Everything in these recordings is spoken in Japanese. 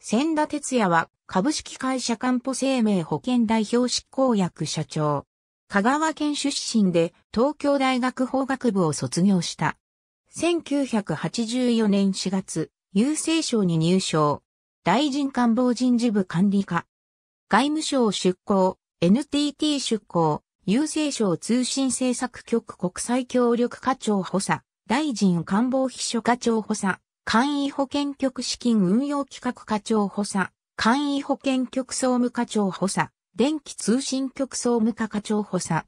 千田哲也は株式会社かんぽ生命保険代表執行役社長。香川県出身で東京大学法学部を卒業した。1984年4月、郵政省に入省。大臣官房人事部管理課。外務省出向、NTT 出向、郵政省通信政策局国際協力課長補佐、大臣官房秘書課長補佐。簡易保険局資金運用企画課長補佐、簡易保険局総務課長補佐、電気通信局総務課課長補佐。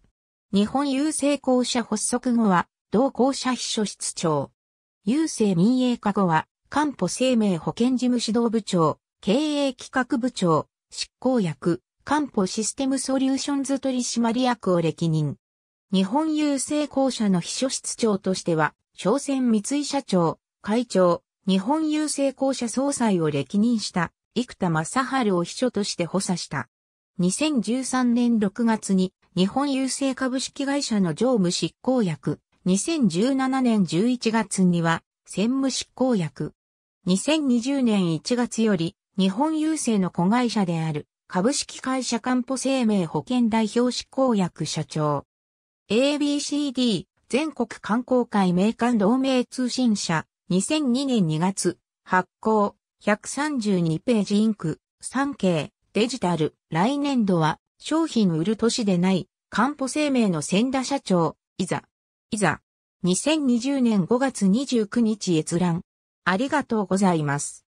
日本郵政公社発足後は、同公社秘書室長。郵政民営化後は、官保生命保険事務指導部長、経営企画部長、執行役、官保システムソリューションズ取締役を歴任。日本郵政公社の秘書室長としては、商船三井社長、会長、日本郵政公社総裁を歴任した生田正治を秘書として補佐した。2013年6月に日本郵政株式会社の常務執行役、2017年11月には専務執行役。2020年1月より日本郵政の子会社である株式会社官保生命保険代表執行役社長。ABCD 全国観光会名館同盟通信社2002年2月、発行、132ページインク、産経、デジタル、来年度は、商品売る年でない、んぽ生命の千田社長、いざ、いざ、2020年5月29日閲覧。ありがとうございます。